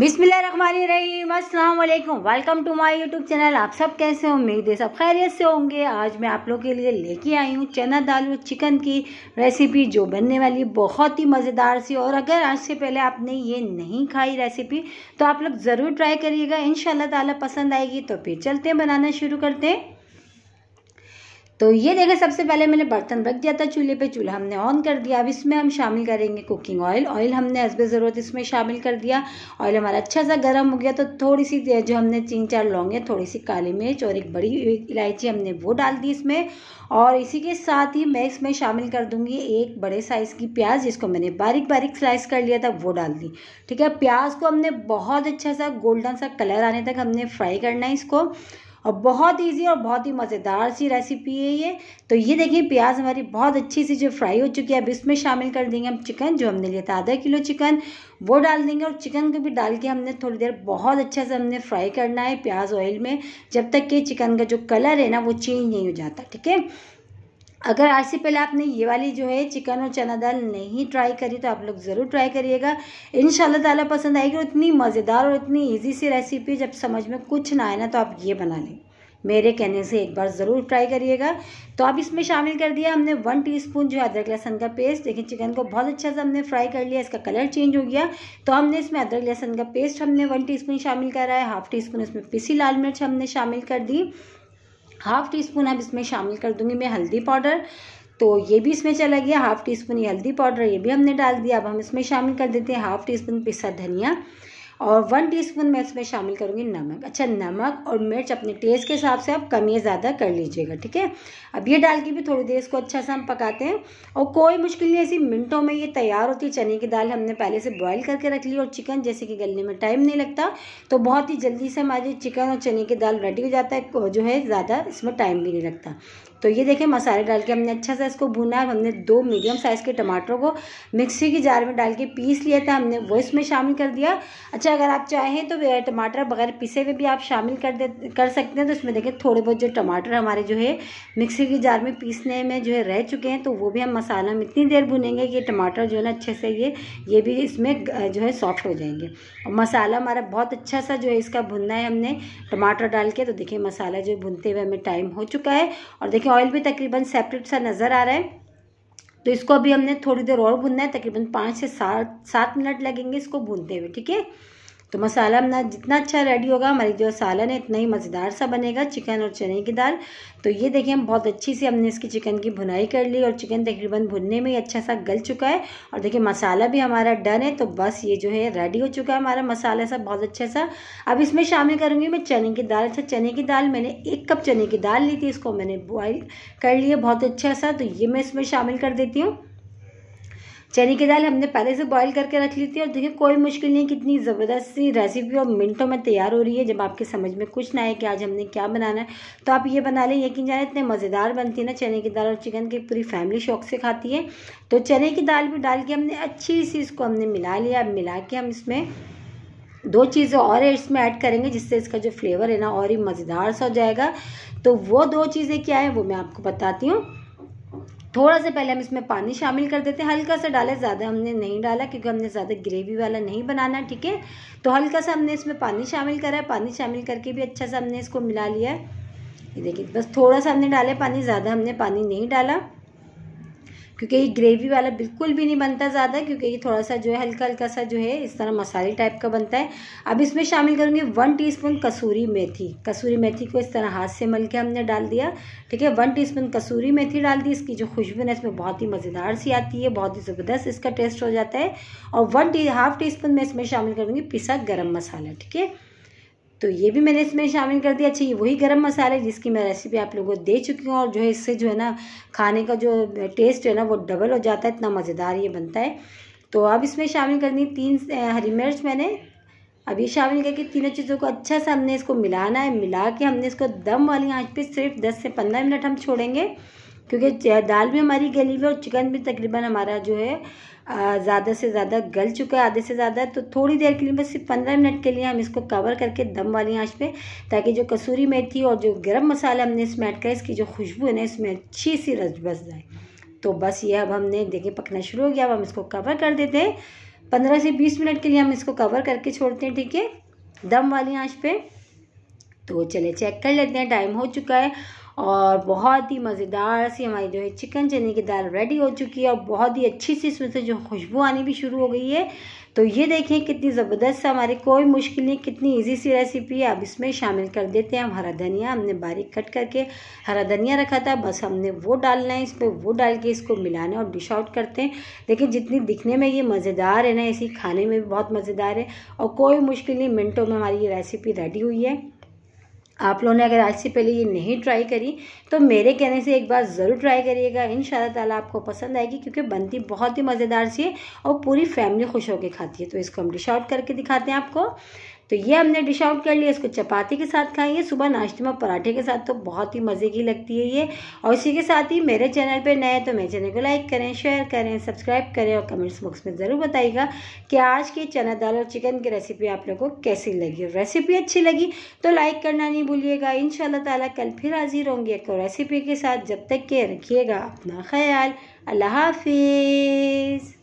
बिसमीम अस्सलाम वालेकुम welcome to my YouTube channel आप सब कैसे हो मेरी सब खैरियत से होंगे आज मैं आप लोगों के लिए लेके आई हूँ चना दाल और चिकन की रेसिपी जो बनने वाली बहुत ही मज़ेदार सी और अगर आज से पहले आपने ये नहीं खाई रेसिपी तो आप लोग ज़रूर ट्राई करिएगा इन ताला पसंद आएगी तो फिर चलते हैं बनाना शुरू करते हैं तो ये देखें सबसे पहले मैंने बर्तन रख दिया था चूल्हे पे चूल्हा हमने ऑन कर दिया अब इसमें हम शामिल करेंगे कुकिंग ऑयल ऑयल हमने हसब ज़रूरत इसमें शामिल कर दिया ऑयल हमारा अच्छा सा गर्म हो गया तो थोड़ी सी जो हमने तीन चार लौंगे थोड़ी सी काली मिर्च और एक बड़ी इलायची हमने वो डाल दी इसमें और इसी के साथ ही मैं इसमें शामिल कर दूँगी एक बड़े साइज़ की प्याज जिसको मैंने बारीक बारीक स्लाइस कर लिया था वो डाल दी ठीक है प्याज को हमने बहुत अच्छा सा गोल्डन सा कलर आने तक हमने फ्राई करना है इसको और बहुत ईजी और बहुत ही मज़ेदार सी रेसिपी है ये तो ये देखिए प्याज हमारी बहुत अच्छी सी जो फ्राई हो चुकी है अब इसमें शामिल कर देंगे हम चिकन जो हमने लिया था आधा किलो चिकन वो डाल देंगे और चिकन को भी डाल के हमने थोड़ी देर बहुत अच्छे से हमने फ्राई करना है प्याज ऑयल में जब तक कि चिकन का जो कलर है ना वो चेंज नहीं हो जाता ठीक है अगर आज से पहले आपने ये वाली जो है चिकन और चना दाल नहीं ट्राई करी तो आप लोग ज़रूर ट्राई करिएगा इन ताला पसंद आएगी और इतनी मज़ेदार और इतनी इजी सी रेसिपी जब समझ में कुछ ना आए ना तो आप ये बना लें मेरे कहने से एक बार ज़रूर ट्राई करिएगा तो अब इसमें शामिल कर दिया हमने वन टीस्पून जो अदरक लहसन का पेस्ट देखिए चिकन को बहुत अच्छा से हमने फ्राई कर लिया इसका कलर चेंज हो गया तो हमने इसमें अदरक लहसन का पेस्ट हमने वन टीस्पून शामिल करा है हाफ़ टी स्पून इसमें पिसी लाल मिर्च हमने शामिल कर दी हाफ़ टी स्पून अब इसमें शामिल कर दूंगी मैं हल्दी पाउडर तो ये भी इसमें चला गया हाफ़ टी स्पून हल्दी पाउडर ये भी हमने डाल दिया अब हम इसमें शामिल कर देते हैं हाफ़ टी स्पून पिसा धनिया और वन टीस्पून मैं इसमें शामिल करूँगी नमक अच्छा नमक और मिर्च अपने टेस्ट के हिसाब से आप कम या ज़्यादा कर लीजिएगा ठीक है अब ये डाल के भी थोड़ी देर इसको अच्छा सा हम पकाते हैं और कोई मुश्किल नहीं ऐसी मिनटों में ये तैयार होती है चने की दाल हमने पहले से बॉयल करके रख ली और चिकन जैसे कि गलने में टाइम नहीं लगता तो बहुत ही जल्दी से हमारी चिकन और चने की दाल रेडी हो जाता है जो है ज़्यादा इसमें टाइम भी नहीं लगता तो ये देखें मसाले डाल के हमने अच्छा सा इसको भुना है हमने दो मीडियम साइज़ के टमाटरों को मिक्सी की जार में डाल के पीस लिया था हमने वो इसमें शामिल कर दिया अच्छा अगर आप चाहें तो टमाटर बगैर पिसे हुए भी आप शामिल कर दे कर सकते हैं तो इसमें देखें थोड़े बहुत जो टमाटर हमारे जो है मिक्सी की जार में पीसने में जो है रह चुके हैं तो वो भी हम मसालों में इतनी देर भुनेंगे कि टमाटर जो है ना अच्छे से ये ये भी इसमें जो है सॉफ्ट हो जाएंगे और मसाला हमारा बहुत अच्छा सा जो है इसका भुनना है हमने टमाटर डाल के तो देखिए मसाला जो भुनते हुए हमें टाइम हो चुका है और देखिए क्योंकि ऑयल भी तकरीबन सेपरेट सा नज़र आ रहा है तो इसको अभी हमने थोड़ी देर और भूनना है तकरीबन पाँच से सात सात मिनट लगेंगे इसको भूनते हुए ठीक है तो मसाला हमारा जितना अच्छा रेडी होगा हमारी जो सालन है इतना ही मज़ेदार सा बनेगा चिकन और चने की दाल तो ये देखिए हम बहुत अच्छी से हमने इसकी चिकन की भुनाई कर ली और चिकन तकरीबन भुनने में ही अच्छा सा गल चुका है और देखिए मसाला भी हमारा डन है तो बस ये जो है रेडी हो चुका है हमारा मसाला सा बहुत अच्छा सा अब इसमें शामिल करूँगी मैं चने की दाल अच्छा चने की दाल मैंने एक कप चने की दाल ली थी इसको मैंने बॉयल कर लिया बहुत अच्छा सा तो ये मैं इसमें शामिल कर देती हूँ चने की दाल हमने पहले से बॉईल करके रख ली थी और देखिए कोई मुश्किल नहीं कितनी ज़बरदस्त सी रेसिपी और मिनटों में तैयार हो रही है जब आपके समझ में कुछ ना आए कि आज हमने क्या बनाना है तो आप ये बना लें यकीन जाने इतने मज़ेदार बनती है ना चने की दाल और चिकन की पूरी फैमिली शौक से खाती है तो चने की दाल भी डाल के हमने अच्छी सी इसको हमने मिला लिया अब मिला के हम इसमें दो चीज़ें और इसमें ऐड करेंगे जिससे इसका जो फ्लेवर है ना और ही मज़ेदार सा हो जाएगा तो वो दो चीज़ें क्या है वो मैं आपको बताती हूँ थोड़ा सा पहले हम इसमें पानी शामिल कर देते हैं हल्का सा डाला ज़्यादा हमने नहीं डाला क्योंकि हमने ज़्यादा ग्रेवी वाला नहीं बनाना ठीक है तो हल्का सा हमने इसमें पानी शामिल करा है पानी शामिल करके भी अच्छा सा हमने इसको मिला लिया है ये देखिए बस थोड़ा सा हमने डाला पानी ज़्यादा हमने पानी नहीं डाला क्योंकि ये ग्रेवी वाला बिल्कुल भी नहीं बनता ज़्यादा क्योंकि ये थोड़ा सा जो है हल्का हल्का सा जो है इस तरह मसाले टाइप का बनता है अब इसमें शामिल करूँगी वन टीस्पून कसूरी मेथी कसूरी मेथी को इस तरह हाथ से मल के हमने डाल दिया ठीक है वन टीस्पून कसूरी मेथी डाल दी इसकी जो खुशबू है इसमें बहुत ही मज़ेदार सी आती है बहुत ही ज़बरदस्त इसका टेस्ट हो जाता है और वन टी हाफ़ टी स्पून मैं इसमें शामिल करूँगी पिसा गर्म मसाला ठीक है तो ये भी मैंने इसमें शामिल कर दिया अच्छा ये वही गरम मसाले जिसकी मैं रेसिपी आप लोगों को दे चुकी हूँ और जो है इससे जो है ना खाने का जो टेस्ट है ना वो डबल हो जाता है इतना मज़ेदार ये बनता है तो अब इसमें शामिल करनी तीन हरी मिर्च मैंने अभी शामिल करके तीनों चीज़ों को अच्छा सा हमने इसको मिलाना है मिला के हमने इसको दम वाली आँच पर सिर्फ दस से पंद्रह मिनट हम छोड़ेंगे क्योंकि दाल भी हमारी गली हुई और चिकन भी तकरीबन हमारा जो है ज़्यादा से ज़्यादा गल चुका है आधे से ज़्यादा तो थोड़ी देर के लिए बस सिर्फ पंद्रह मिनट के लिए हम इसको कवर करके दम वाली आंच पे ताकि जो कसूरी मेथी और जो गरम मसाला हमने इसमें ऐड किया इसकी जो खुशबू है ना इसमें अच्छी सी रस बस जाए तो बस ये अब हमने देखे पकना शुरू हो गया अब हम इसको कवर कर देते हैं पंद्रह से बीस मिनट के लिए हम इसको कवर करके छोड़ते हैं ठीक है दम वाली आँच पर तो चले चेक कर लेते हैं टाइम हो चुका है और बहुत ही मज़ेदार सी हमारी जो है चिकन चने की दाल रेडी हो चुकी है और बहुत ही अच्छी सी इसमें से जो खुशबू आनी भी शुरू हो गई है तो ये देखें कितनी ज़बरदस्त है हमारी कोई मुश्किल नहीं कितनी इजी सी रेसिपी है अब इसमें शामिल कर देते हैं हम हरा धनिया हमने बारीक कट करके हरा धनिया रखा था बस हमने वो डालना है इसमें वो डाल के इसको मिलाना और डिश आउट करते हैं लेकिन जितनी दिखने में ये मज़ेदार है ना इसी खाने में भी बहुत मज़ेदार है और कोई मुश्किल नहीं मिनटों में हमारी ये रेसिपी रेडी हुई है आप लोगों ने अगर आज से पहले ये नहीं ट्राई करी तो मेरे कहने से एक बार ज़रूर ट्राई करिएगा इन ताला आपको पसंद आएगी क्योंकि बनती बहुत ही मज़ेदार सी है और पूरी फैमिली खुश होकर खाती है तो इसको हम डिश आउट करके दिखाते हैं आपको तो ये हमने डिश आउट कर लिया इसको चपाती के साथ खाएंगे सुबह नाश्ते में पराठे के साथ तो बहुत ही मज़े की लगती है ये और इसी के साथ ही मेरे चैनल पर नए तो मेरे चैनल को लाइक करें शेयर करें सब्सक्राइब करें और कमेंट्स बॉक्स में ज़रूर बताइएगा कि आज की चना दाल और चिकन की रेसिपी आप लोगों को कैसी लगी रेसिपी अच्छी लगी तो लाइक करना नहीं भूलिएगा इन ताला कल फिर हाजिर होंगे एक रेसिपी के साथ जब तक के रखिएगा अपना ख्याल अल्लाह हाफिज़